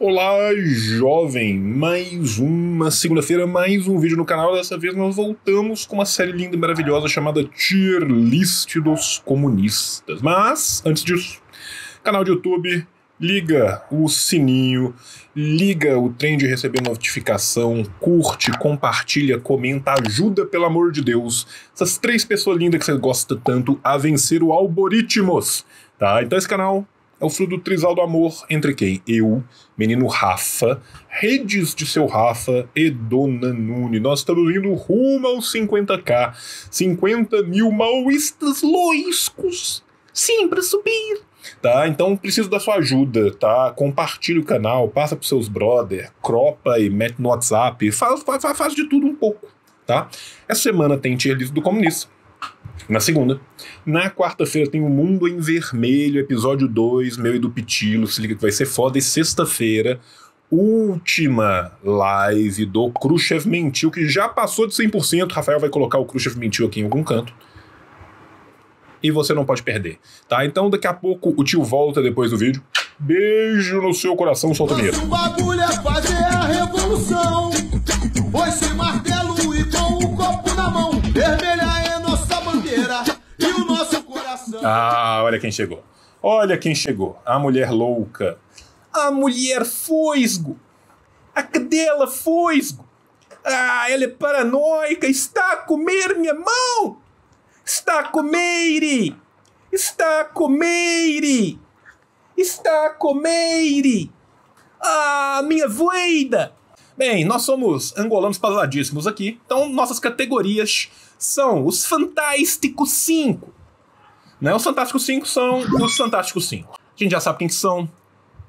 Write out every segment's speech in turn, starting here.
Olá, jovem! Mais uma segunda-feira, mais um vídeo no canal. Dessa vez nós voltamos com uma série linda e maravilhosa chamada Tier List dos Comunistas. Mas, antes disso, canal de YouTube, liga o sininho, liga o trem de receber notificação, curte, compartilha, comenta, ajuda, pelo amor de Deus, essas três pessoas lindas que você gosta tanto a vencer o algoritmos, tá? Então esse canal é o fio do trisal do amor entre quem eu, menino Rafa, redes de seu Rafa e Dona Nune. Nós estamos indo rumo aos 50k, 50 mil maoístas loiscos, sim, para subir. Tá? Então preciso da sua ajuda, tá? Compartilha o canal, passa pros seus brother, cropa e mete no WhatsApp, faz, faz, faz de tudo um pouco, tá? Essa semana tem tier list do comunista na segunda. Na quarta-feira tem O Mundo em Vermelho, episódio 2, meu e do Pitilo, se liga que vai ser foda. E sexta-feira, última live do Khrushchev Mentiu, que já passou de 100%. Rafael vai colocar o Khrushchev Mentiu aqui em algum canto. E você não pode perder, tá? Então daqui a pouco o tio volta depois do vídeo. Beijo no seu coração, solta o bagulho é fazer a revolução. Ah, olha quem chegou. Olha quem chegou. A mulher louca. A mulher foisgo. A cadela foisgo. Ah, ela é paranoica. Está a comer minha mão. Está a comer. Está a comer. Está a comer. Ah, minha voida. Bem, nós somos angolanos pasadíssimos aqui, então nossas categorias são os Fantásticos 5, né? Os Fantásticos 5 são os Fantásticos 5. A gente já sabe quem são.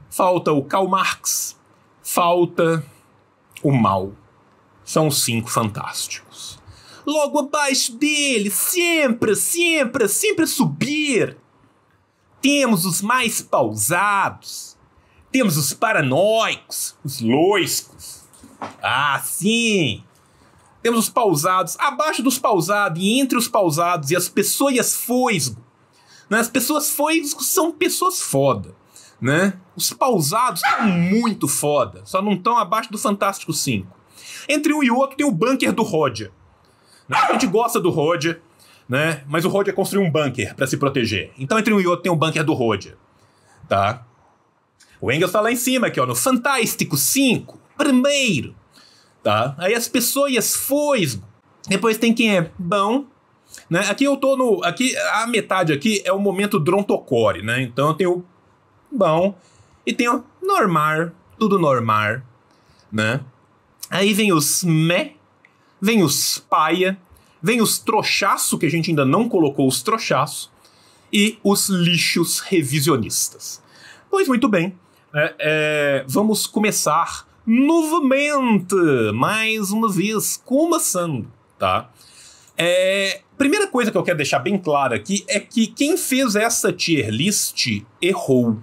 Falta o Karl Marx, falta o mal. São os cinco fantásticos. Logo abaixo dele, sempre, sempre, sempre a subir. Temos os mais pausados. Temos os paranoicos, os loiscos. Ah, sim! Temos os pausados, abaixo dos pausados e entre os pausados e as pessoas foisgo né? As pessoas foi, são pessoas foda. Né? Os pausados são muito foda, só não estão abaixo do Fantástico 5. Entre um e outro tem o bunker do Roger. Né? A gente gosta do Roger, né? Mas o Roger é construiu um bunker para se proteger. Então entre um e outro tem o bunker do Roger, tá? O Engels tá lá em cima aqui, ó, no Fantástico 5, primeiro, tá? Aí as pessoas foisgo. Depois tem quem é bom, né? Aqui eu tô no. Aqui, a metade aqui é o momento drontocore, né? Então eu tenho bom e tenho normal, tudo normal, né? Aí vem os me vem os paia, vem os trochaço, que a gente ainda não colocou os trochaço, e os lixos revisionistas. Pois muito bem, é, é, vamos começar novamente, mais uma vez, começando, tá? É, primeira coisa que eu quero deixar bem clara aqui é que quem fez essa tier list errou.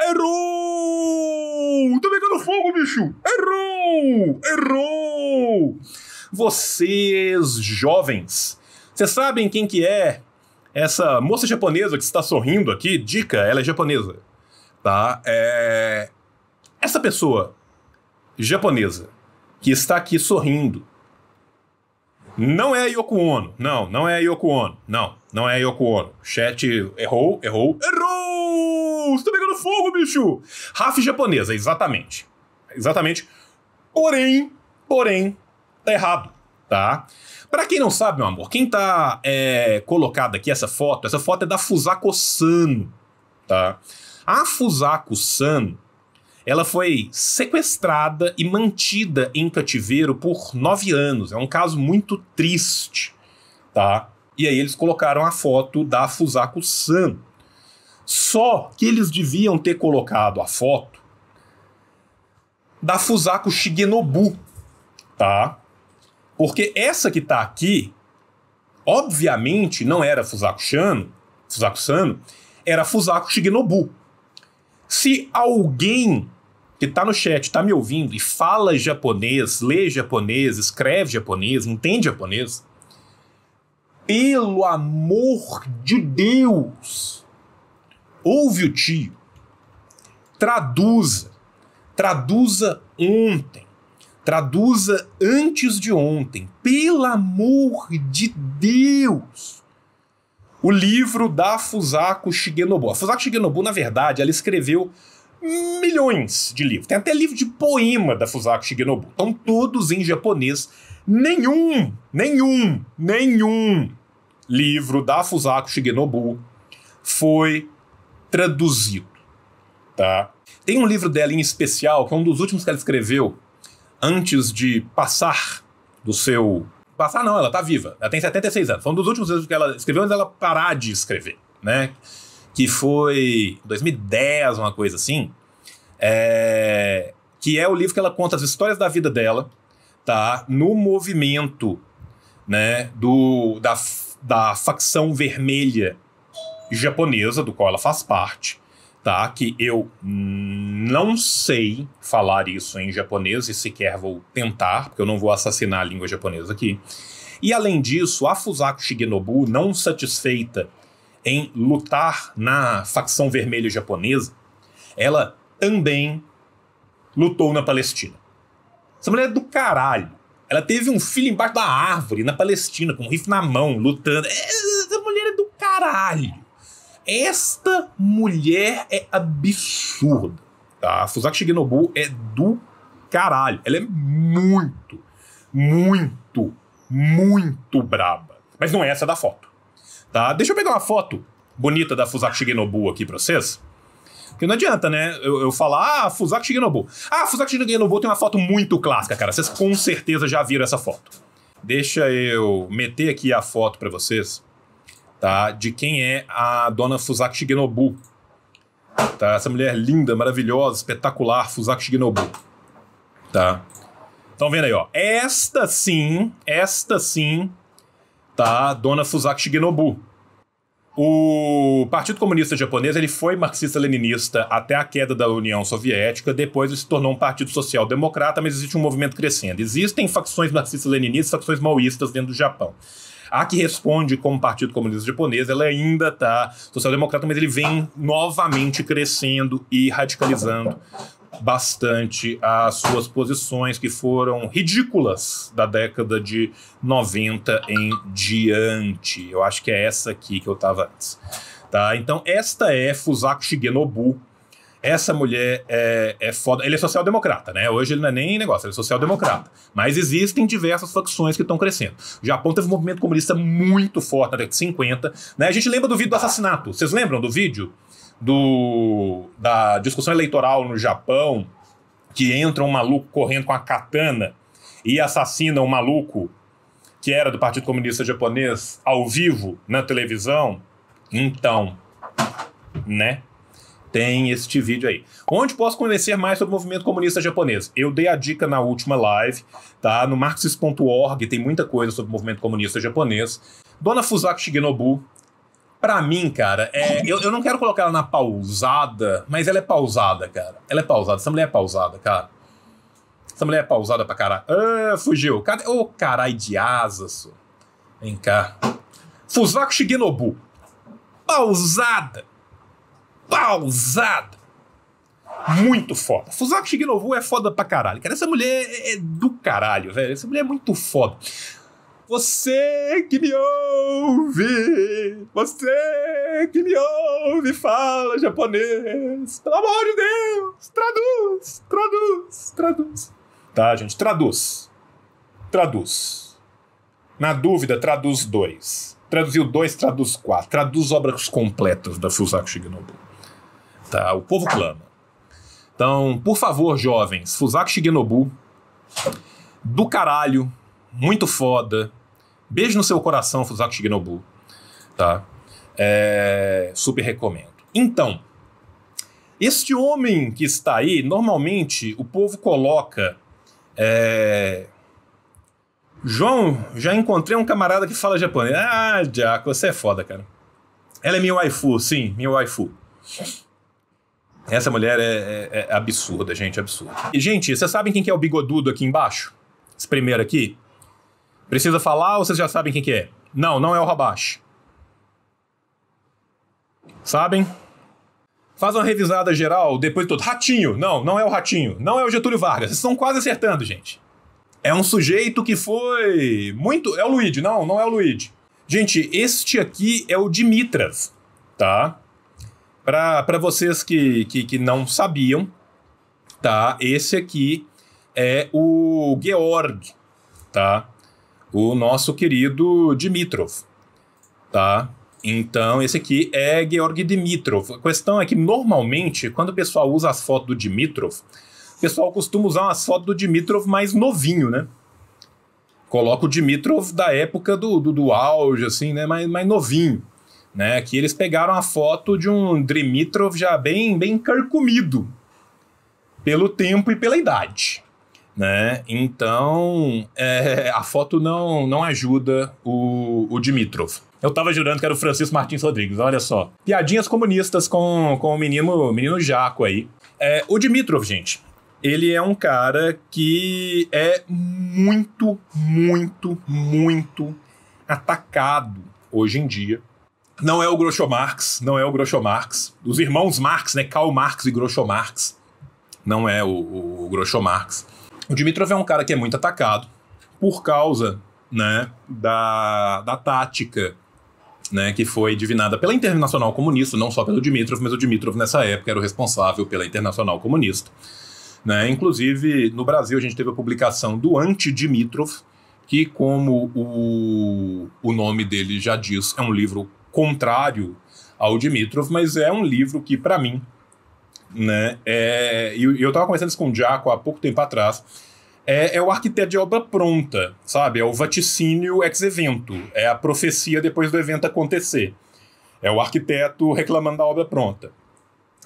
Errou! Tô pegando fogo, bicho! Errou! Errou! Vocês, jovens, vocês sabem quem que é essa moça japonesa que está sorrindo aqui? Dica, ela é japonesa, tá? É... Essa pessoa japonesa que está aqui sorrindo não é Yoko Ono. Não, não é Yoko Ono. Não, não é Yoko Ono. Chat errou, errou, errou! Você tá pegando fogo, bicho! Raf japonesa, exatamente. Exatamente. Porém, porém, tá errado, tá? Pra quem não sabe, meu amor, quem tá é, colocado aqui essa foto, essa foto é da Fusako Sano, tá? A Fusako Sano, ela foi sequestrada e mantida em cativeiro por nove anos. É um caso muito triste, tá? E aí eles colocaram a foto da Fusako-san. Só que eles deviam ter colocado a foto da Fusako Shigenobu, tá? Porque essa que tá aqui, obviamente, não era Fusako Shano, Fusako Sano, era Fusako Shigenobu. Se alguém que tá no chat, tá me ouvindo e fala japonês, lê japonês, escreve japonês, entende japonês, pelo amor de Deus, ouve o tio, traduza, traduza ontem, traduza antes de ontem, pelo amor de Deus. O livro da Fusako Shigenobu. A Fusako Shigenobu, na verdade, ela escreveu milhões de livros. Tem até livro de poema da Fusako Shigenobu. Estão todos em japonês. Nenhum, nenhum, nenhum livro da Fusako Shigenobu foi traduzido, tá? Tem um livro dela em especial, que é um dos últimos que ela escreveu antes de passar do seu... Passar não, ela tá viva. Ela tem 76 anos. Foi um dos últimos livros que ela escreveu antes dela parar de escrever, né? que foi 2010, uma coisa assim, é, que é o livro que ela conta as histórias da vida dela, tá? No movimento, né, do, da, da facção vermelha japonesa, do qual ela faz parte, tá? Que eu não sei falar isso em japonês e sequer vou tentar, porque eu não vou assassinar a língua japonesa aqui. E além disso, a Fusako Shigenobu, não satisfeita em lutar na facção vermelha japonesa, ela também lutou na Palestina. Essa mulher é do caralho. Ela teve um filho embaixo da árvore, na Palestina, com um rifle na mão, lutando. É, essa mulher é do caralho. Esta mulher é absurda. A tá? Fusaki Shigenobu é do caralho. Ela é muito, muito, muito braba. Mas não é essa da foto. Tá? Deixa eu pegar uma foto bonita da Fusaki Shigenobu aqui pra vocês. Porque não adianta, né? Eu, eu falar, ah, Fusaki Shigenobu. Ah, Fusaki Shigenobu tem uma foto muito clássica, cara. Vocês com certeza já viram essa foto. Deixa eu meter aqui a foto para vocês, tá? De quem é a dona Fusaki Shigenobu. Tá? Essa mulher linda, maravilhosa, espetacular, Fusaki Shigenobu. Tá? Estão vendo aí, ó. Esta sim, esta sim tá? Dona Fusaki Shigenobu. O Partido Comunista Japonês ele foi marxista-leninista até a queda da União Soviética, depois ele se tornou um partido social-democrata, mas existe um movimento crescendo. Existem facções marxistas-leninistas, facções maoístas dentro do Japão. A que responde como Partido Comunista Japonês, ela ainda está social-democrata, mas ele vem novamente crescendo e radicalizando bastante as suas posições que foram ridículas da década de 90 em diante. Eu acho que é essa aqui que eu tava. antes. Tá? Então, esta é Fusako Shigenobu. Essa mulher é, é foda. Ele é social-democrata, né? Hoje ele não é nem negócio, ele é social-democrata. Mas existem diversas facções que estão crescendo. O Japão teve um movimento comunista muito forte na década de 50. Né? A gente lembra do vídeo do assassinato. Vocês lembram do vídeo? do, da discussão eleitoral no Japão, que entra um maluco correndo com a katana e assassina um maluco que era do Partido Comunista Japonês ao vivo na televisão. Então, né? Tem este vídeo aí. Onde posso conhecer mais sobre o movimento comunista japonês? Eu dei a dica na última live, tá? No marxist.org tem muita coisa sobre o movimento comunista japonês. Dona Fusaki Shigenobu, para mim, cara, é, é, eu, eu, não quero colocar ela na pausada, mas ela é pausada, cara. Ela é pausada, essa mulher é pausada, cara. Essa mulher é pausada pra caralho. Ah, fugiu. Cadê? Ô, oh, caralho de asas. Vem cá. Fusvaku Shigenobu. Pausada. Pausada. Muito foda. Fusvaku Shigenobu é foda pra caralho. Cara, essa mulher é, é do caralho, velho. Essa mulher é muito foda. Você que me ouve! Você que me ouve, fala japonês! Pelo amor de Deus! Traduz! Traduz! Traduz! Tá, gente? Traduz. Traduz. Na dúvida, traduz dois. Traduziu dois, traduz quatro. Traduz obras completas da Fusaku Shigenobu. Tá? O povo clama. Então, por favor, jovens, Fusaku Shigenobu, do caralho, muito foda, Beijo no seu coração, Fusaki Shigenobu. Tá? É, super recomendo. Então, este homem que está aí, normalmente o povo coloca. É, João, já encontrei um camarada que fala japonês. Ah, Jaco, você é foda, cara. Ela é minha waifu, sim, minha waifu. Essa mulher é, é, é absurda, gente, absurda. E, gente, vocês sabem quem que é o bigodudo aqui embaixo? Esse primeiro aqui? Precisa falar ou vocês já sabem quem que é? Não, não é o Rabash. Sabem? Faz uma revisada geral depois de tudo. Ratinho! Não, não é o Ratinho. Não é o Getúlio Vargas. Vocês estão quase acertando, gente. É um sujeito que foi muito. É o Luigi. Não, não é o Luigi. Gente, este aqui é o Dimitras, tá? Para vocês que, que, que não sabiam, tá? Esse aqui é o Georg, tá? o nosso querido Dimitrov, tá? Então, esse aqui é Georg Dimitrov. A questão é que, normalmente, quando o pessoal usa as fotos do Dimitrov, o pessoal costuma usar as fotos do Dimitrov mais novinho, né? Coloca o Dimitrov da época do, do, do auge, assim, né? Mais, mais novinho. Né? Que eles pegaram a foto de um Dimitrov já bem, bem carcomido pelo tempo e pela idade. Né? Então, é, a foto não, não ajuda o, o Dimitrov. Eu tava jurando que era o Francisco Martins Rodrigues, olha só. Piadinhas comunistas com, com o menino, menino Jaco aí. É, o Dimitrov, gente, ele é um cara que é muito, muito, muito atacado hoje em dia. Não é o Groucho Marx, não é o Groucho Marx. Os irmãos Marx, né? Karl Marx e Groucho Marx. Não é o, o, o Groucho Marx. O Dimitrov é um cara que é muito atacado por causa né, da, da tática né, que foi divinada pela Internacional Comunista, não só pelo Dimitrov, mas o Dimitrov nessa época era o responsável pela Internacional Comunista. Né? Inclusive, no Brasil, a gente teve a publicação do Anti-Dimitrov, que, como o, o nome dele já diz, é um livro contrário ao Dimitrov, mas é um livro que, para mim, né? É, e eu, eu tava conversando isso com o Jaco há pouco tempo atrás. É, é, o arquiteto de obra pronta, sabe? É o vaticínio ex-evento. É a profecia depois do evento acontecer. É o arquiteto reclamando da obra pronta.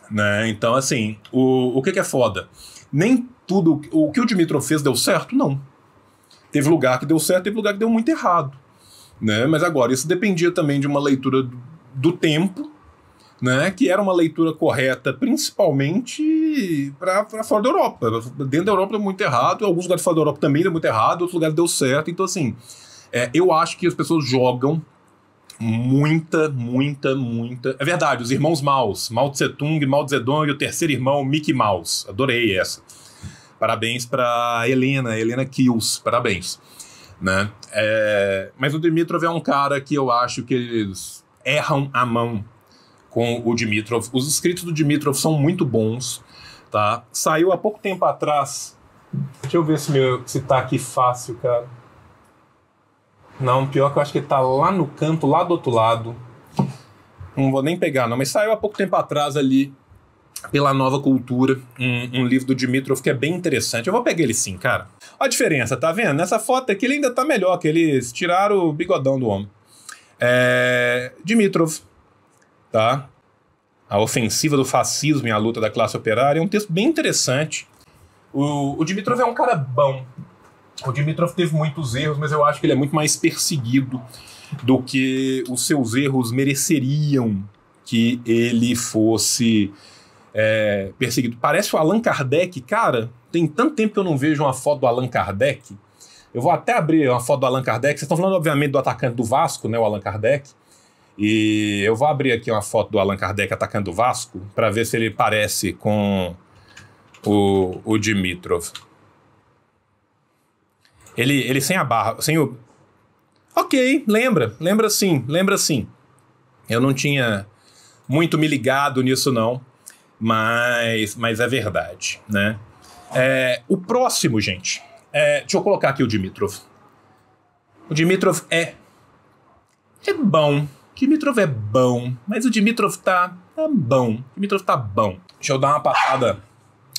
Né? Então, assim, o, o que, que é foda? Nem tudo. O que o Dimitrov fez deu certo? Não. Teve lugar que deu certo, teve lugar que deu muito errado. Né? Mas agora, isso dependia também de uma leitura do, do tempo né, que era uma leitura correta, principalmente para fora da Europa. Dentro da Europa deu é muito errado, alguns lugares fora da Europa também deu muito errado, outros lugares deu certo. Então, assim, é, eu acho que as pessoas jogam muita, muita, muita. É verdade, os irmãos Maus, Mao Tse Tung, Mao Zedong e o terceiro irmão, Mickey Mouse. Adorei essa. Parabéns para Helena, Helena Kills, parabéns. Né? É, mas o Dimitrov é um cara que eu acho que eles erram a mão com o Dimitrov. Os escritos do Dimitrov são muito bons, tá? Saiu há pouco tempo atrás. Deixa eu ver se, meu, se tá aqui fácil, cara. Não, pior que eu acho que tá lá no canto, lá do outro lado. Não vou nem pegar, não, mas saiu há pouco tempo atrás ali pela Nova Cultura, um, um, livro do Dimitrov que é bem interessante. Eu vou pegar ele sim, cara. Olha a diferença, tá vendo? Nessa foto aqui ele ainda tá melhor, que eles tiraram o bigodão do homem. É... Dimitrov, tá? A ofensiva do fascismo e a luta da classe operária. É um texto bem interessante. O, o Dimitrov é um cara bom. O Dimitrov teve muitos erros, mas eu acho que ele é muito mais perseguido do que os seus erros mereceriam que ele fosse é, perseguido. Parece o Allan Kardec, cara. Tem tanto tempo que eu não vejo uma foto do Allan Kardec. Eu vou até abrir uma foto do Allan Kardec. Vocês estão falando, obviamente, do atacante do Vasco, né? O Allan Kardec. E eu vou abrir aqui uma foto do Allan Kardec atacando o Vasco para ver se ele parece com o, o Dimitrov. Ele, ele sem a barra, sem o. Ok, lembra, lembra sim, lembra sim. Eu não tinha muito me ligado nisso, não, mas, mas é verdade, né? É, o próximo, gente, é, deixa eu colocar aqui o Dimitrov. O Dimitrov é. é bom, Dimitrov é bom, mas o Dimitrov tá, tá bom. Dimitrov tá bom. Deixa eu dar uma passada.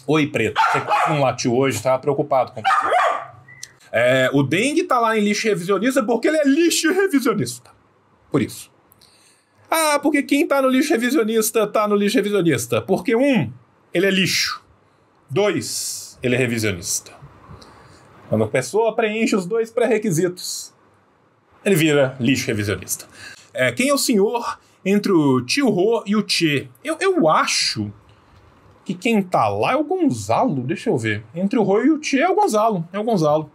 Oi, Preto. Você quase não latiu hoje, tava preocupado com você. É, o Dengue tá lá em lixo revisionista porque ele é lixo revisionista. Por isso. Ah, porque quem tá no lixo revisionista tá no lixo revisionista? Porque, um, ele é lixo. Dois, ele é revisionista. Quando a pessoa preenche os dois pré-requisitos, ele vira lixo revisionista. É, quem é o senhor entre o tio Rô e o Tchê? Eu, eu acho que quem tá lá é o Gonzalo, deixa eu ver. Entre o Rô e o Tchê é o Gonzalo, é o Gonzalo.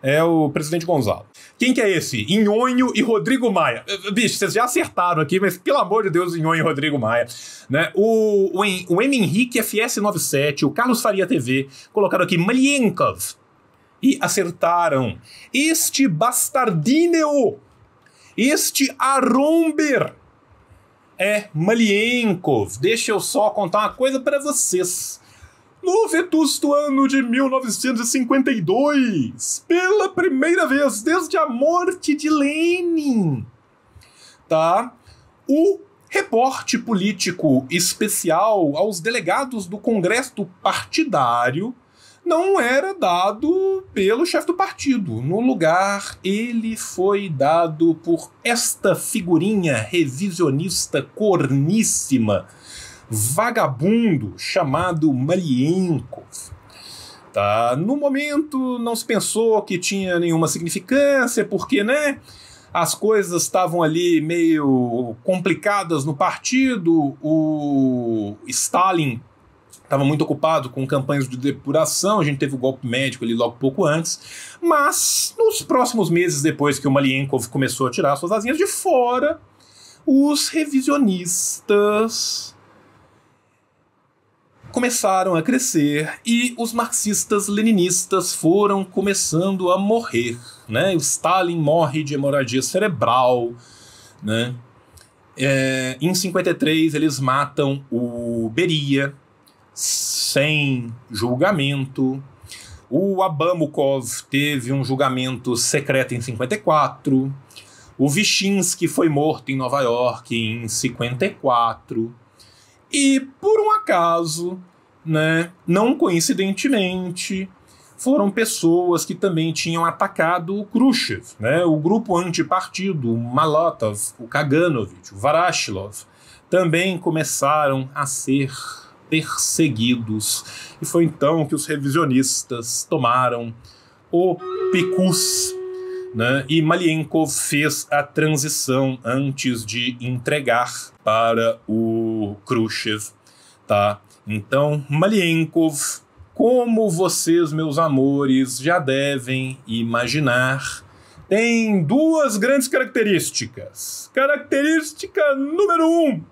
É o presidente Gonzalo. Quem que é esse? Inhonho e Rodrigo Maia. Eh, eh, bicho, vocês já acertaram aqui, mas pelo amor de Deus, Inhonho e Rodrigo Maia. Né? O, o, o M. Henrique FS97, o Carlos Faria TV, colocaram aqui Malienkov. E acertaram. Este bastardineo este Aromber é Malienkov. Deixa eu só contar uma coisa para vocês. No vetusto ano de 1952, pela primeira vez desde a morte de Lenin, tá? O reporte político especial aos delegados do Congresso Partidário não era dado pelo chefe do partido. No lugar, ele foi dado por esta figurinha revisionista corníssima, vagabundo, chamado Malienkov. Tá? No momento, não se pensou que tinha nenhuma significância, porque, né? as coisas estavam ali meio complicadas no partido, o Stalin estava muito ocupado com campanhas de depuração, a gente teve o golpe médico ali logo pouco antes, mas nos próximos meses depois que o Malienkov começou a tirar suas asinhas de fora, os revisionistas começaram a crescer e os marxistas-leninistas foram começando a morrer, né? O Stalin morre de hemorragia cerebral, né? É, em 53 eles matam o Beria, sem julgamento. O Abamukov teve um julgamento secreto em 54. O Vichinsky foi morto em Nova York em 54. E por um acaso, né, não coincidentemente, foram pessoas que também tinham atacado o Khrushchev, né, o grupo antipartido, o Malotov, o Kaganovich, o Varashilov, também começaram a ser perseguidos. E foi então que os revisionistas tomaram o Picus, né? e Malienkov fez a transição antes de entregar para o Khrushchev. Tá? Então, Malienkov, como vocês, meus amores, já devem imaginar, tem duas grandes características. Característica número um: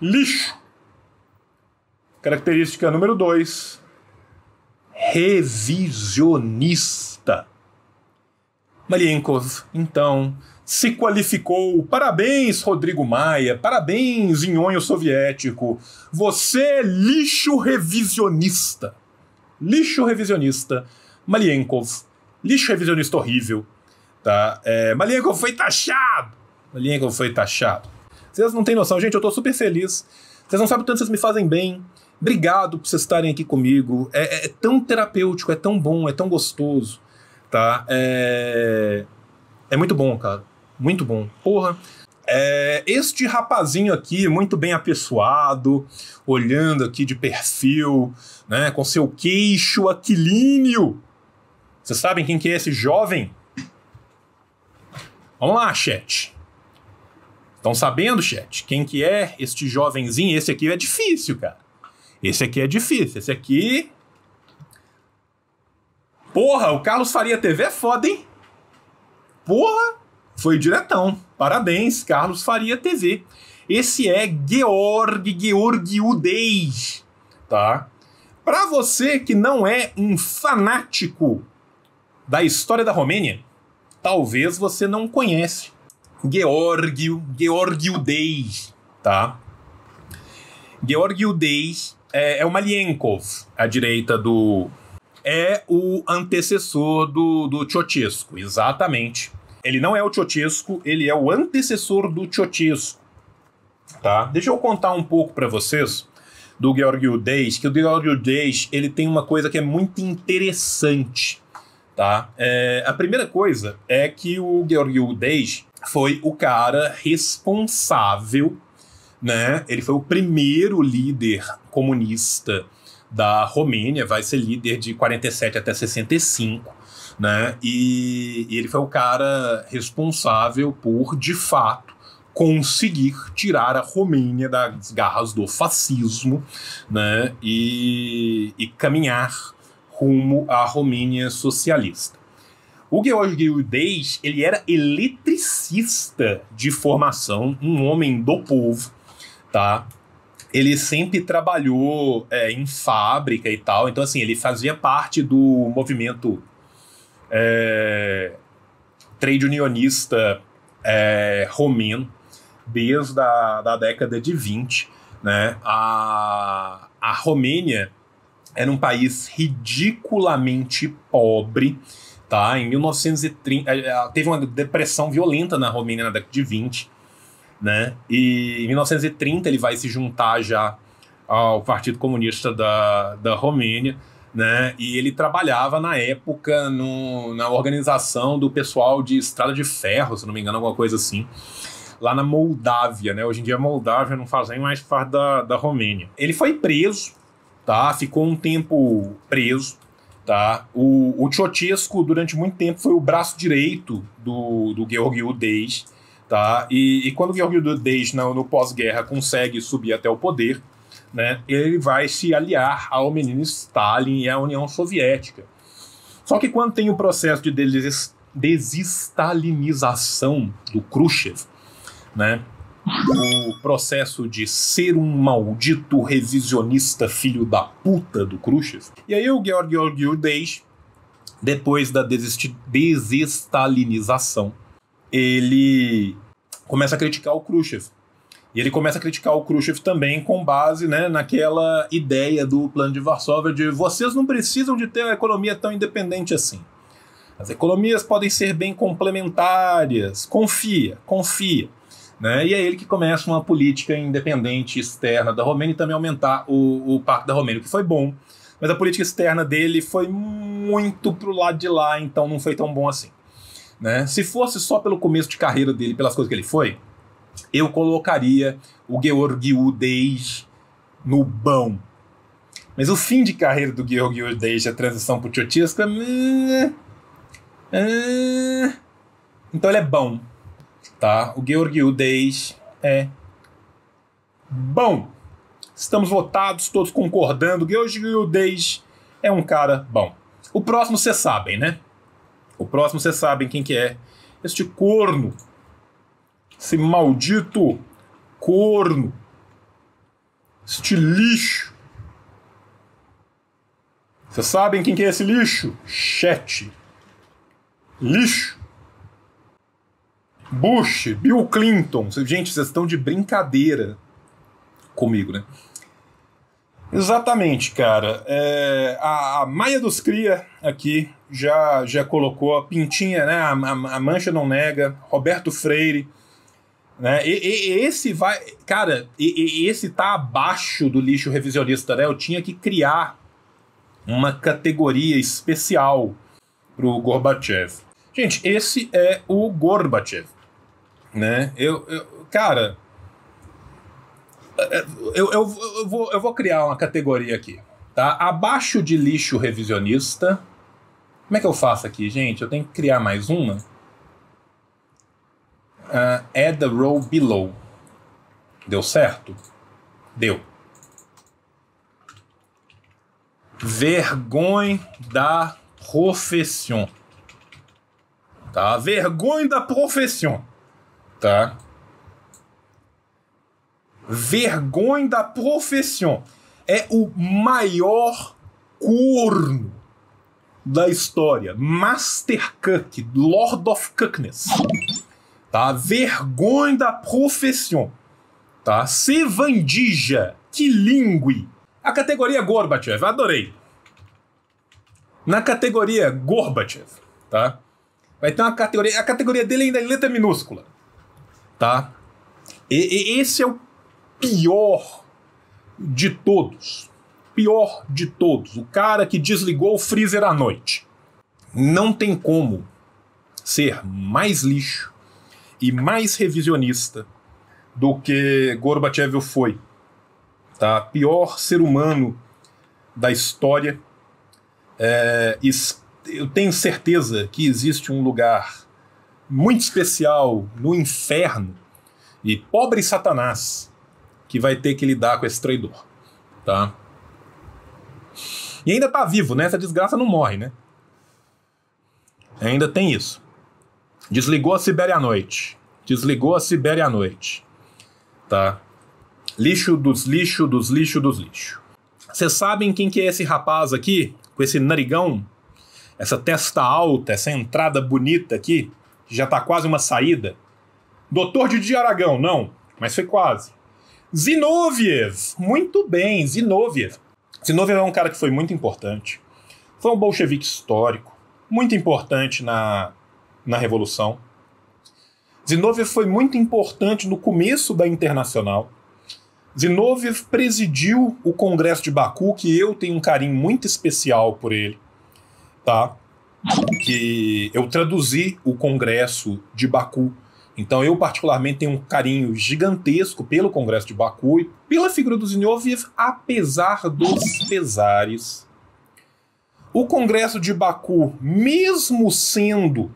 lixo. Característica número 2: revisionista. Malienkov, então, se qualificou. Parabéns, Rodrigo Maia. Parabéns, Inhonho Soviético. Você é lixo revisionista. Lixo revisionista. Malienkov. Lixo revisionista horrível. Tá? É, Malienkov foi taxado. Malienkov foi taxado. Vocês não têm noção, gente. Eu tô super feliz. Vocês não sabem o tanto que vocês me fazem bem. Obrigado por vocês estarem aqui comigo. É, é, é tão terapêutico, é tão bom, é tão gostoso, tá? É, é muito bom, cara. Muito bom. Porra. É, este rapazinho aqui, muito bem apessoado, olhando aqui de perfil, né, com seu queixo aquilíneo. Vocês sabem quem que é esse jovem? Vamos lá, chat. Estão sabendo, chat? Quem que é este jovenzinho? Esse aqui é difícil, cara. Esse aqui é difícil. Esse aqui. Porra, o Carlos Faria TV é foda, hein? Porra, foi diretão. Parabéns, Carlos Faria TV. Esse é Georg Georgiudeis, tá? Para você que não é um fanático da história da Romênia, talvez você não conhece Georg Georgiudeis, tá? Georgiudeis é, é o Malienkov, à direita do. É o antecessor do, do Tchotchesco, exatamente. Ele não é o Tchotchesco, ele é o antecessor do Tchotchesco. Tá? Deixa eu contar um pouco para vocês do Georgiou Deis, que o Georgiou Deis ele tem uma coisa que é muito interessante. Tá? É, a primeira coisa é que o Georgiou Deis foi o cara responsável né? Ele foi o primeiro líder comunista da Romênia, vai ser líder de 47 até 65, né? E, e ele foi o cara responsável por, de fato, conseguir tirar a Romênia das garras do fascismo, né? E, e caminhar rumo à Romênia socialista. O George Gildez, ele era eletricista de formação, um homem do povo, tá? Ele sempre trabalhou é, em fábrica e tal, então assim, ele fazia parte do movimento é, trade unionista é, romeno desde a da década de 20, né? A, a Romênia era um país ridiculamente pobre, tá? Em 1930, é, é, teve uma depressão violenta na Romênia na década de 20, né? E em 1930 ele vai se juntar já ao Partido Comunista da, da Romênia, né? E ele trabalhava na época no, na organização do pessoal de Estrada de Ferro, se não me engano, alguma coisa assim, lá na Moldávia, né? Hoje em dia a Moldávia não faz nem mais parte da, da Romênia. Ele foi preso, tá? Ficou um tempo preso, tá? O, o durante muito tempo, foi o braço direito do, do Georgiou Tá? E, e quando o Georgio Dades, no, no pós-guerra, consegue subir até o poder, né, ele vai se aliar ao menino Stalin e à União Soviética. Só que quando tem o processo de des desestalinização do Khrushchev, né, o processo de ser um maldito revisionista filho da puta do Khrushchev. E aí o Georg Georgiou depois da desestalinização, ele começa a criticar o Khrushchev. E ele começa a criticar o Khrushchev também com base né, naquela ideia do plano de Varsóvia de vocês não precisam de ter uma economia tão independente assim. As economias podem ser bem complementares. Confia, confia. Né? E é ele que começa uma política independente externa da Romênia e também aumentar o, o Pacto da Romênia, o que foi bom. Mas a política externa dele foi muito pro lado de lá, então não foi tão bom assim. Né? Se fosse só pelo começo de carreira dele, pelas coisas que ele foi, eu colocaria o Georgiou Deis no bom. Mas o fim de carreira do Georgiou Deis, a transição pro Tchotchesca... Hum, hum, então ele é bom. Tá? O Georgiou Deis é bom. Estamos votados, todos concordando. Georgiou Deis é um cara bom. O próximo vocês sabem, né? O próximo vocês sabem quem que é. Este corno. Esse maldito corno. Este lixo. Vocês sabem quem que é esse lixo? Chat. Lixo. Bush, Bill Clinton. Gente, vocês estão de brincadeira comigo, né? Exatamente, cara. É, a, a Maia dos Cria aqui já, já colocou a pintinha, né? A, a, a Mancha Não Nega, Roberto Freire. Né? E, e, esse vai. Cara, e, e, esse tá abaixo do lixo revisionista, né? Eu tinha que criar uma categoria especial pro Gorbachev. Gente, esse é o Gorbachev. Né? Eu, eu, cara, eu, eu, eu, vou, eu vou criar uma categoria aqui, tá? Abaixo de lixo revisionista. Como é que eu faço aqui, gente? Eu tenho que criar mais uma. Uh, add the row below. Deu certo? Deu. Vergonha da profissão. Tá? Vergonha da profissão. Tá? Vergonha da profissão. É o maior corno da história. Master Cook, Lord of Cookness. Tá? Vergonha da profissão. Tá? Se que lingue. A categoria Gorbachev, adorei. Na categoria Gorbachev, tá? Vai ter uma categoria. A categoria dele ainda é letra minúscula. Tá? E, e, esse é o pior de todos. Pior de todos. O cara que desligou o freezer à noite. Não tem como ser mais lixo e mais revisionista do que Gorbachev foi. Tá? Pior ser humano da história. É, eu tenho certeza que existe um lugar muito especial no inferno e pobre Satanás que vai ter que lidar com esse traidor, tá? E ainda tá vivo, né? Essa desgraça não morre, né? Ainda tem isso. Desligou a Sibéria à noite. Desligou a Sibéria à noite. Tá? Lixo dos lixo dos lixo dos lixo. Vocês sabem quem que é esse rapaz aqui? Com esse narigão? Essa testa alta, essa entrada bonita aqui? Que já tá quase uma saída? Doutor de Aragão, não. Mas foi quase. Zinoviev, muito bem, Zinoviev. Zinoviev é um cara que foi muito importante. Foi um bolchevique histórico, muito importante na, na Revolução. Zinoviev foi muito importante no começo da Internacional. Zinoviev presidiu o Congresso de Baku, que eu tenho um carinho muito especial por ele, tá? Que eu traduzi o Congresso de Baku então eu particularmente tenho um carinho gigantesco pelo Congresso de Baku e pela figura do Zinoviev, apesar dos pesares. O Congresso de Baku, mesmo sendo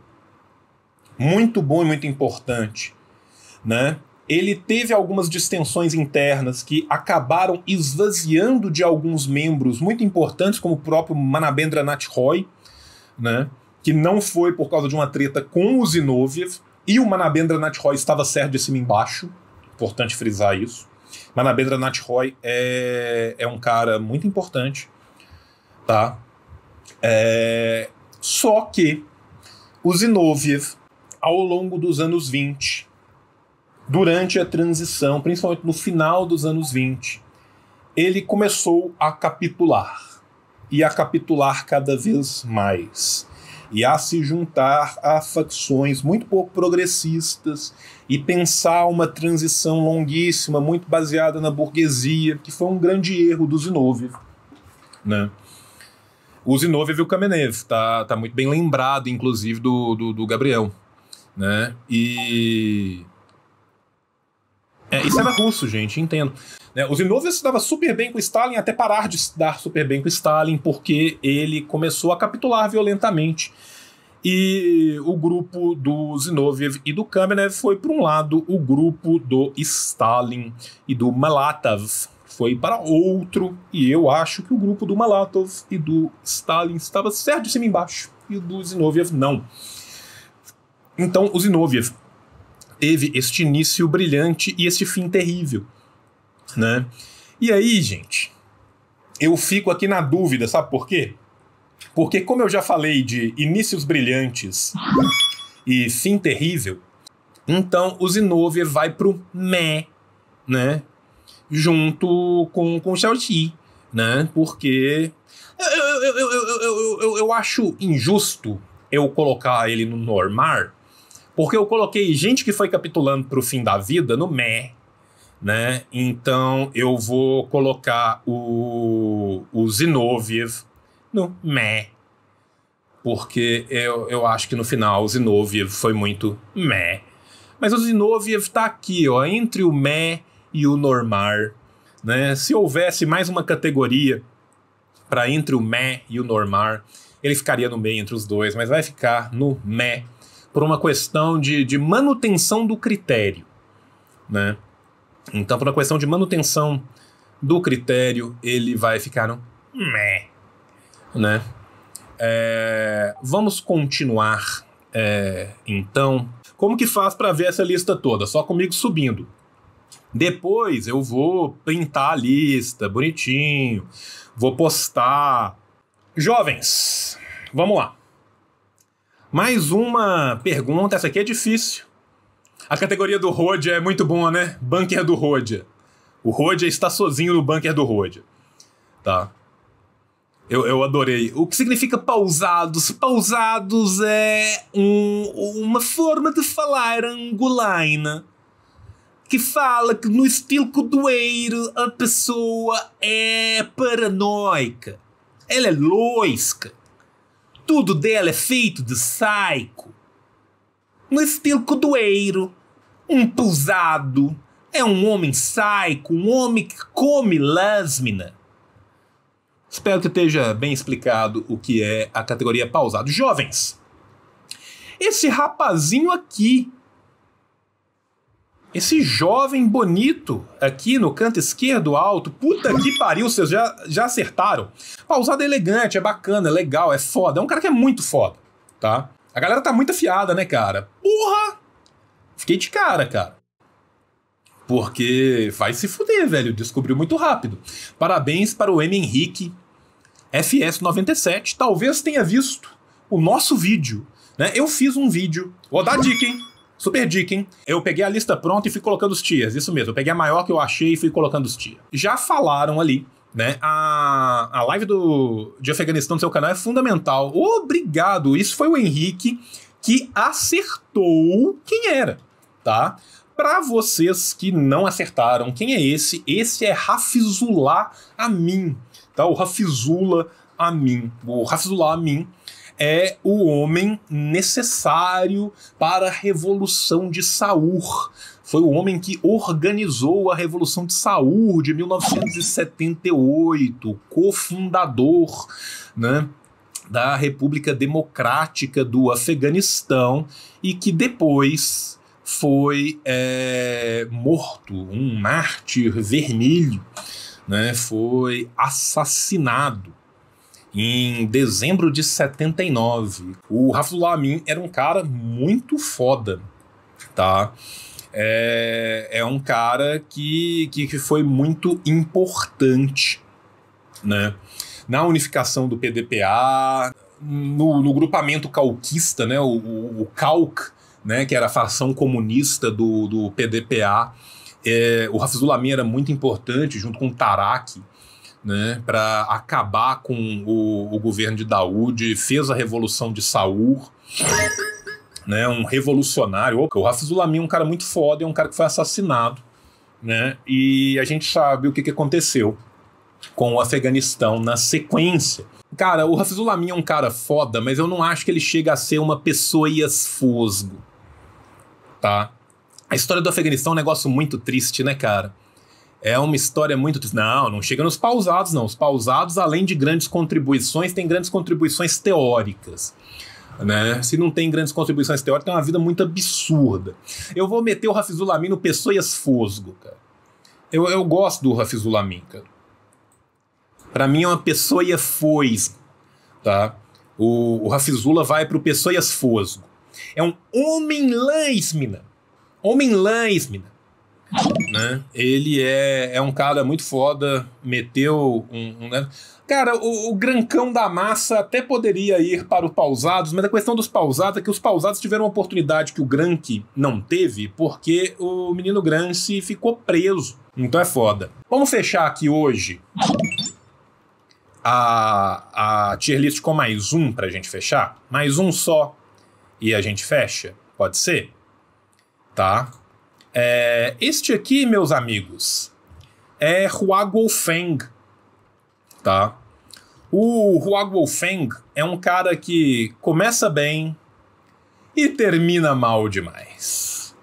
muito bom e muito importante, né? Ele teve algumas distensões internas que acabaram esvaziando de alguns membros muito importantes, como o próprio Manabendra Nath Roy, né? que não foi por causa de uma treta com o Zinoviev, e o Manabendra Nath Roy estava certo de cima embaixo. Importante frisar isso. Manabendra Nath Roy é, é um cara muito importante, tá? É, só que o Zinoviev, ao longo dos anos 20, durante a transição, principalmente no final dos anos 20, ele começou a capitular. E a capitular cada vez mais e a se juntar a facções muito pouco progressistas e pensar uma transição longuíssima, muito baseada na burguesia, que foi um grande erro do Zinoviev. Né? O Zinoviev e o Kamenev, está tá muito bem lembrado, inclusive, do, do, do Gabriel. Né? E é, isso era russo, gente, entendo. Né, o Zinoviev se dava super bem com Stalin até parar de se dar super bem com Stalin, porque ele começou a capitular violentamente. E o grupo do Zinoviev e do Kamenev foi, por um lado, o grupo do Stalin e do Malatov foi para outro. E eu acho que o grupo do Malatov e do Stalin estava certo de cima e embaixo, e o do Zinoviev não. Então, o Zinoviev teve este início brilhante e este fim terrível, né? E aí, gente, eu fico aqui na dúvida, sabe por quê? Porque como eu já falei de inícios brilhantes e fim terrível, então o Zinoviev vai pro meh, né? Junto com, com o Xiaoqi, né? Porque eu, eu, eu, eu, eu, eu, eu acho injusto eu colocar ele no Normar, porque eu coloquei gente que foi capitulando para o fim da vida no meh, né? Então eu vou colocar o, o Zinoviev no meh. Porque eu, eu acho que no final o Zinoviev foi muito meh. Mas o Zinoviev está aqui, ó, entre o meh e o normar. Né? Se houvesse mais uma categoria para entre o meh e o normar, ele ficaria no meio entre os dois, mas vai ficar no meh por uma questão de, de manutenção do critério. Né? Então, por uma questão de manutenção do critério, ele vai ficar um meh, né? É, vamos continuar, é, então. Como que faz para ver essa lista toda? Só comigo subindo. Depois eu vou printar a lista bonitinho, vou postar. Jovens, vamos lá. Mais uma pergunta, essa aqui é difícil. A categoria do Rodia é muito boa, né? Bunker do Rodia. O Rodia está sozinho no bunker do Rodia. Tá. Eu, eu adorei. O que significa pausados? Pausados é um, uma forma de falar angulaina. que fala que no estilo codoeiro a pessoa é paranoica. Ela é loisca tudo dela é feito de saico. Um estilo doeiro, um pousado, é um homem saico, um homem que come lâmina. Espero que esteja bem explicado o que é a categoria pausado. Jovens, esse rapazinho aqui esse jovem bonito aqui no canto esquerdo alto. Puta que pariu, vocês já, já acertaram. Pausada é elegante, é bacana, é legal, é foda. É um cara que é muito foda, tá? A galera tá muito afiada, né, cara? Porra! Fiquei de cara, cara. Porque vai se fuder, velho. Descobriu muito rápido. Parabéns para o M. Henrique FS97. Talvez tenha visto o nosso vídeo. Né? Eu fiz um vídeo. Vou dar dica, hein? Super dica, hein? Eu peguei a lista pronta e fui colocando os tiers, isso mesmo. Eu peguei a maior que eu achei e fui colocando os tiers. Já falaram ali, né? A, a live do, de Afeganistão no seu canal é fundamental. Obrigado! Isso foi o Henrique que acertou quem era, tá? Para vocês que não acertaram, quem é esse? Esse é Rafizullah Amin, tá? O Rafizullah Amin, o Rafizullah Amin é o homem necessário para a revolução de Saur. Foi o homem que organizou a Revolução de Saur de 1978, cofundador, né? da República Democrática do Afeganistão e que depois foi é, morto, um mártir vermelho, né, foi assassinado em dezembro de 79. O Rafdullah Amin era um cara muito foda, tá? É, é um cara que, que, que foi muito importante, né? Na unificação do PDPA, no, no grupamento calquista, né? O, o, o Calc, né? Que era a facção comunista do, do PDPA. É, o Hafizul Amin era muito importante, junto com o Taraki né, para acabar com o, o, governo de Daoud, fez a revolução de Saúl, né, um revolucionário. O Hafiz Ulami é um cara muito foda, é um cara que foi assassinado, né, e a gente sabe o que, que aconteceu com o Afeganistão na sequência. Cara, o Hafiz Ulami é um cara foda, mas eu não acho que ele chega a ser uma pessoa fosgo, tá? A história do Afeganistão é um negócio muito triste, né, cara? É uma história muito. Não, não chega nos pausados, não. Os pausados, além de grandes contribuições, têm grandes contribuições teóricas. Né? Se não tem grandes contribuições teóricas, é uma vida muito absurda. Eu vou meter o Rafizulamin no Pessoas Fosgo, cara. Eu, eu gosto do Rafizulamin, cara. Pra mim é uma pessoa foz, tá? O, o Rafizula vai pro Pessoas Fosgo. É um homem lã, Homem lã, né? Ele é, é um cara muito foda, meteu um. um né? Cara, o, o, grancão da massa até poderia ir para o pausados, mas a questão dos pausados é que os pausados tiveram uma oportunidade que o Grank não teve, porque o menino Grancy ficou preso. Então é foda. Vamos fechar aqui hoje a, a tier list com mais um pra gente fechar? Mais um só e a gente fecha? Pode ser? Tá? É, este aqui, meus amigos, é Huagolfeng, tá? O Huagolfeng é um cara que começa bem e termina mal demais.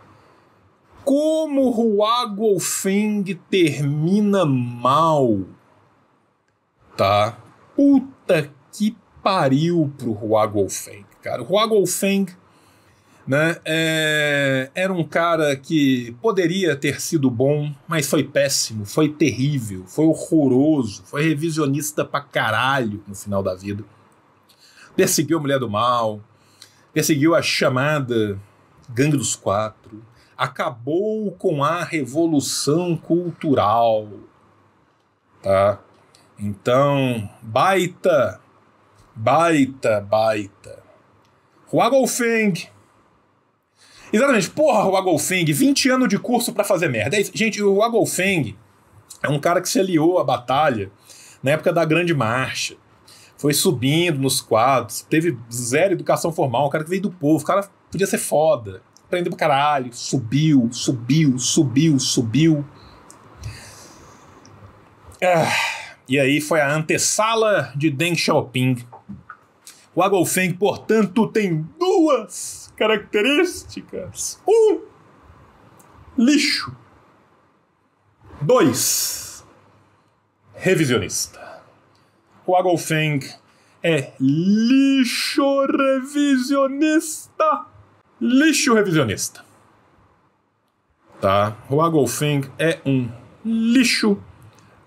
Como Huagolfeng termina mal, tá? Puta que pariu pro Huagolfeng, cara. O né? É, era um cara que poderia ter sido bom, mas foi péssimo, foi terrível, foi horroroso, foi revisionista pra caralho no final da vida. Perseguiu a Mulher do Mal, perseguiu a chamada Gangue dos Quatro, acabou com a revolução cultural. Tá? Então, baita, baita, baita. O feng! Exatamente. Porra, o Agolfeng, 20 anos de curso para fazer merda. É Gente, o Agolfeng é um cara que se aliou à batalha na época da Grande Marcha. Foi subindo nos quadros, teve zero educação formal, um cara que veio do povo, o cara podia ser foda. Aprendeu pro caralho, subiu, subiu, subiu, subiu. Ah, e aí foi a antessala de Deng Xiaoping. O Agolfeng, portanto, tem duas características. Um, lixo. Dois, revisionista. O Agolfeng é lixo revisionista. Lixo revisionista. Tá? O Agolfeng é um lixo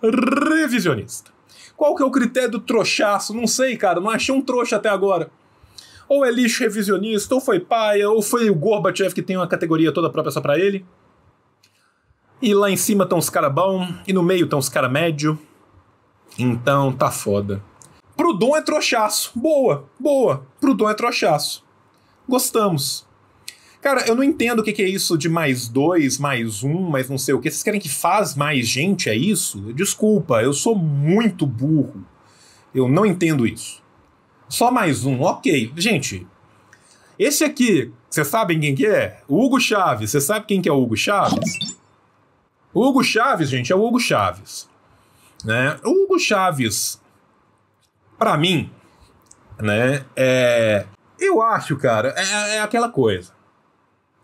revisionista. Qual que é o critério do trouxaço? Não sei, cara. Não achei um trouxa até agora ou é lixo revisionista, ou foi paia, ou foi o Gorbachev que tem uma categoria toda própria só para ele. E lá em cima estão os cara bom, e no meio estão os cara médio. Então tá foda. Pro Dom é trouxaço. Boa, boa. Pro Dom é trouxaço. Gostamos. Cara, eu não entendo o que, que é isso de mais dois, mais um, mais não sei o que. Vocês querem que faz mais gente? É isso? Desculpa, eu sou muito burro. Eu não entendo isso. Só mais um, ok. Gente, esse aqui, vocês sabem quem que é? O Hugo Chaves. Você sabe quem que é o Hugo Chaves? O Hugo Chaves, gente, é o Hugo Chaves. Né? O Hugo Chaves, para mim, né, é... Eu acho, cara, é, é aquela coisa.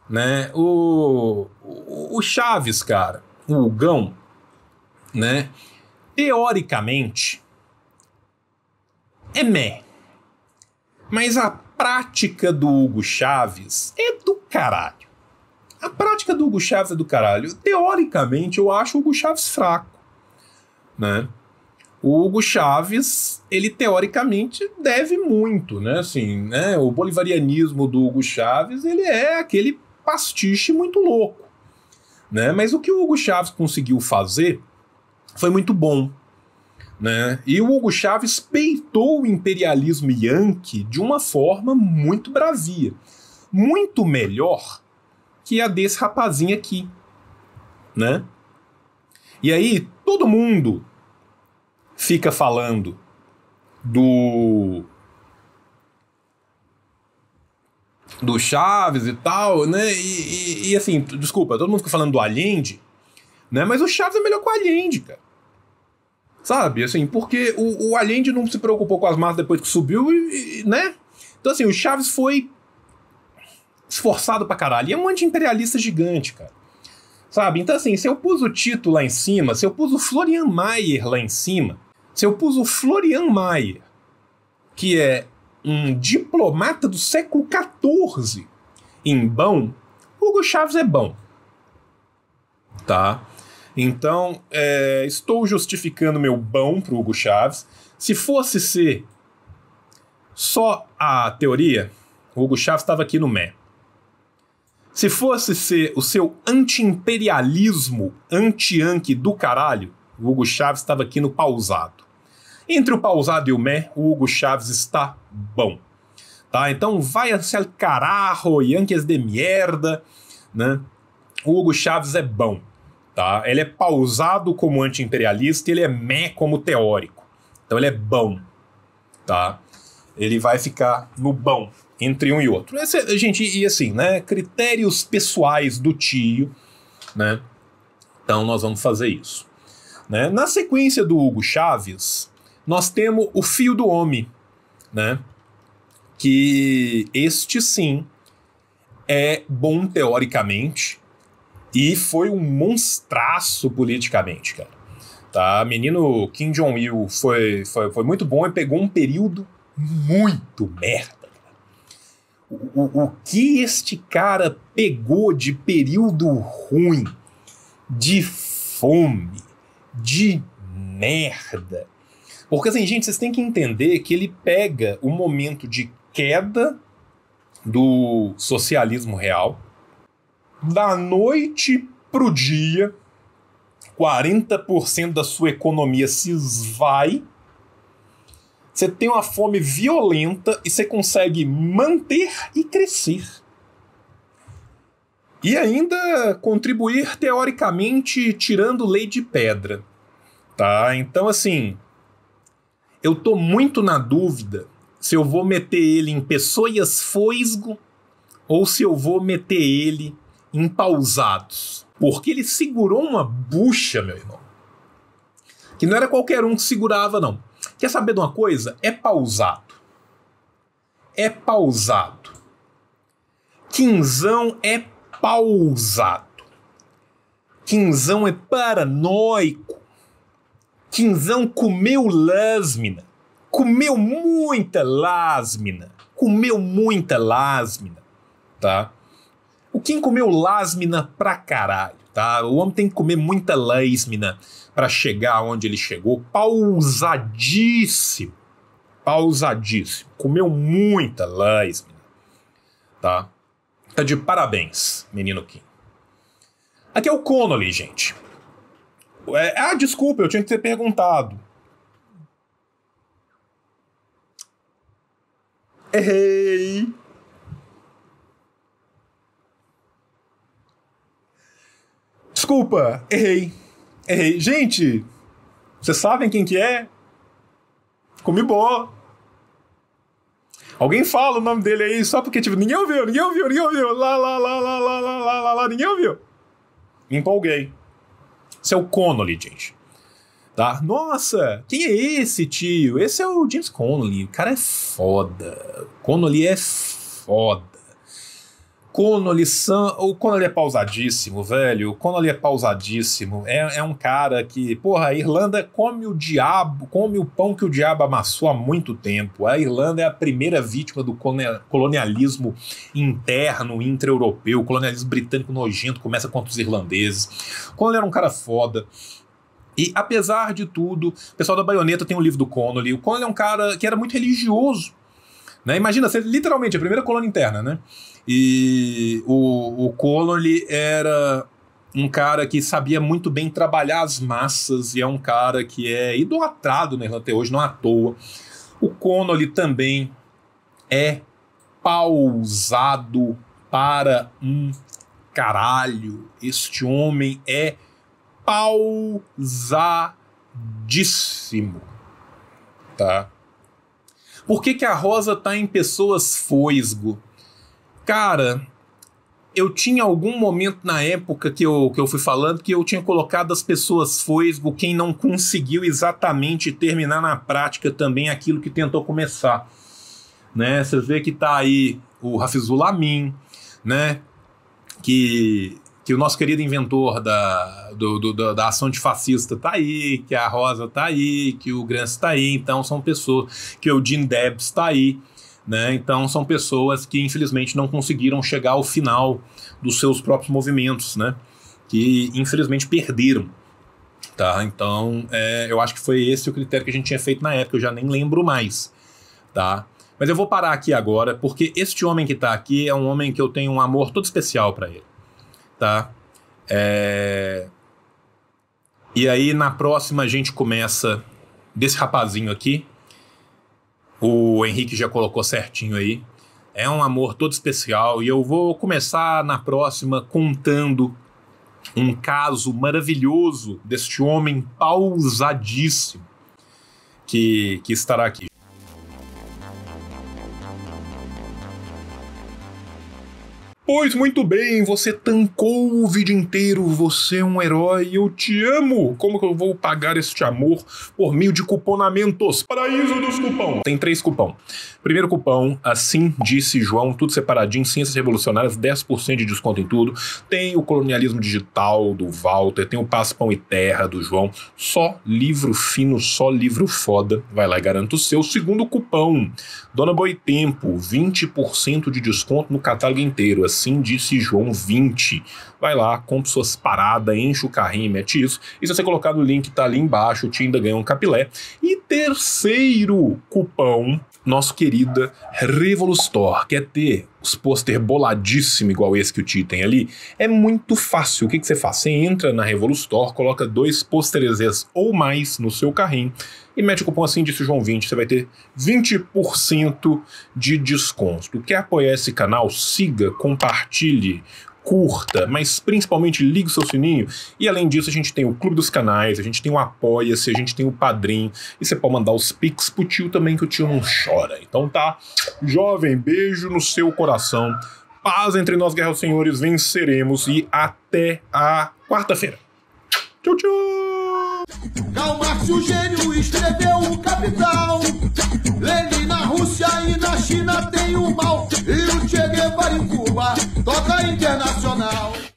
Né? O, o, Chaves, cara, o Hugão, né? Teoricamente, é meh. Mas a prática do Hugo Chaves é do caralho. A prática do Hugo Chaves é do caralho. Teoricamente, eu acho o Hugo Chaves fraco, né? O Hugo Chaves, ele teoricamente deve muito, né? Assim, né? O bolivarianismo do Hugo Chaves, ele é aquele pastiche muito louco, né? Mas o que o Hugo Chaves conseguiu fazer foi muito bom, né? E o Hugo Chávez peitou o imperialismo yankee de uma forma muito bravia, muito melhor que a desse rapazinho aqui, né? E aí todo mundo fica falando do do Chaves e tal, né? E, e, e assim, desculpa, todo mundo fica falando do Allende, né? Mas o Chaves é melhor que o Allende, cara. Sabe, assim, porque o, o Allende não se preocupou com as massas depois que subiu, e, e, né? Então, assim, o Chaves foi esforçado pra caralho. E é um anti-imperialista gigante, cara. Sabe? Então, assim, se eu pus o Tito lá em cima, se eu pus o Florian Mayer lá em cima, se eu pus o Florian Mayer, que é um diplomata do século XIV, em bom, Hugo Chaves é bom. Tá? Então, é, estou justificando meu bom para o Hugo Chaves. Se fosse ser só a teoria, o Hugo Chaves estava aqui no Mé. Se fosse ser o seu anti-imperialismo anti-anque do caralho, o Hugo Chaves estava aqui no pausado. Entre o pausado e o Mé, o Hugo Chaves está bom. Tá? Então vai ser caralho, Yankees de merda, né? O Hugo Chaves é bom. Tá? Ele é pausado como anti-imperialista e ele é meh como teórico. Então ele é bom. Tá? Ele vai ficar no bom entre um e outro. Esse, gente, e assim, né? Critérios pessoais do tio, né? Então nós vamos fazer isso. Né? Na sequência do Hugo Chaves, nós temos o Fio do Homem, né? Que este sim é bom teoricamente, e foi um monstraço politicamente, cara. Tá? Menino Kim Jong-il foi, foi, foi muito bom e pegou um período muito merda. O, o, o, que este cara pegou de período ruim, de fome, de merda. Porque assim, gente, vocês têm que entender que ele pega o momento de queda do socialismo real, da noite pro dia, 40% da sua economia se esvai. Você tem uma fome violenta e você consegue manter e crescer. E ainda contribuir teoricamente tirando lei de pedra. Tá? Então assim, eu tô muito na dúvida se eu vou meter ele em pessoas foisgo ou se eu vou meter ele empausados. Porque ele segurou uma bucha, meu irmão. Que não era qualquer um que segurava, não. Quer saber de uma coisa? É pausado. É pausado. Quinzão é pausado. Quinzão é paranoico. Quinzão comeu lásmina. Comeu muita lásmina. Comeu muita lásmina, tá? O Kim comeu lasmina pra caralho, tá? O homem tem que comer muita lasmina para chegar onde ele chegou. Pausadíssimo. Pausadíssimo. Comeu muita lasmina, tá? Tá de parabéns, menino Kim. Aqui é o Connolly, gente. É, é ah, desculpa, eu tinha que ter perguntado. Errei. Desculpa, errei. Errei. Gente, vocês sabem quem que é? Come boa. Alguém fala o nome dele aí só porque, tipo, ninguém ouviu, ninguém ouviu, ninguém ouviu. Lá, lá, lá, lá, lá, lá, lá, lá, lá ninguém ouviu. Me empolguei. Esse é o Connolly, gente. Tá? Nossa, quem é esse tio? Esse é o James Connolly. O cara é foda. Connolly é foda. Connolly ele o Kono é pausadíssimo, velho. O Connolly é pausadíssimo. É, é um cara que, porra, a Irlanda come o diabo, come o pão que o diabo amassou há muito tempo. A Irlanda é a primeira vítima do colonialismo interno, intra-europeu. O colonialismo britânico nojento começa contra os irlandeses. O era um cara foda. E apesar de tudo, o pessoal da Baioneta tem um livro do Connolly. O Connolly é um cara que era muito religioso. Né? Imagina, literalmente é a primeira colônia interna, né? E o, o Colon, era um cara que sabia muito bem trabalhar as massas e é um cara que é idolatrado na Irlanda até hoje, não à toa. O Connolly também é pausado para um caralho. Este homem é pausadíssimo. Tá? Por que, que a rosa tá em pessoas foisgo? Cara, eu tinha algum momento na época que eu, que eu fui falando que eu tinha colocado as pessoas foisgo, quem não conseguiu exatamente terminar na prática também aquilo que tentou começar. Né? Você vê que tá aí o Rafizulamin, né? Que que o nosso querido inventor da, do, do, da ação de fascista tá aí, que a Rosa tá aí, que o Gramsci está aí, então são pessoas que o Jim Debs está aí, né? Então são pessoas que infelizmente não conseguiram chegar ao final dos seus próprios movimentos, né? Que infelizmente perderam. Tá, então é, eu acho que foi esse o critério que a gente tinha feito na época, eu já nem lembro mais. Tá? Mas eu vou parar aqui agora, porque este homem que está aqui é um homem que eu tenho um amor todo especial para ele tá? É... E aí na próxima a gente começa desse rapazinho aqui. O Henrique já colocou certinho aí. É um amor todo especial e eu vou começar na próxima contando um caso maravilhoso deste homem pausadíssimo que, que estará aqui. Pois muito bem, você tancou o vídeo inteiro, você é um herói, eu te amo! Como que eu vou pagar este amor por meio de cuponamentos? Paraíso dos cupom! Tem três cupom. Primeiro cupom, assim disse João, tudo separadinho, ciências revolucionárias, 10% de desconto em tudo. Tem o colonialismo digital do Walter, tem o Pão e Terra do João. Só livro fino, só livro foda. Vai lá e garanta o seu. Segundo cupom, Dona Boitempo, 20% de desconto no catálogo inteiro. É assim disse João 20. Vai lá, compra suas paradas, enche o carrinho, mete isso. E se você colocar no link que tá ali embaixo, o ainda ganha um capilé. E terceiro cupom, nosso querida Revolutor quer é ter os pôster boladíssimo igual esse que o Ti tem ali, é muito fácil. O que, que você faz? Você entra na Revolutor coloca dois pôsteres ou mais no seu carrinho, e mete o cupom assim disse João 20, você vai ter 20% de desconto. Quer apoiar esse canal? Siga, compartilhe, curta, mas principalmente ligue o seu sininho. E além disso, a gente tem o Clube dos Canais, a gente tem o Apoia-se, a gente tem o Padrim. E você pode mandar os pics pro tio também, que o tio não chora. Então tá, jovem, beijo no seu coração. Paz entre nós, guerra aos senhores, venceremos e até a quarta-feira. Tchau, tchau! Calma o gênio escreveu o capital. Lenin na Rússia e na China tem o mal. E o Che Guevara em Cuba toca internacional.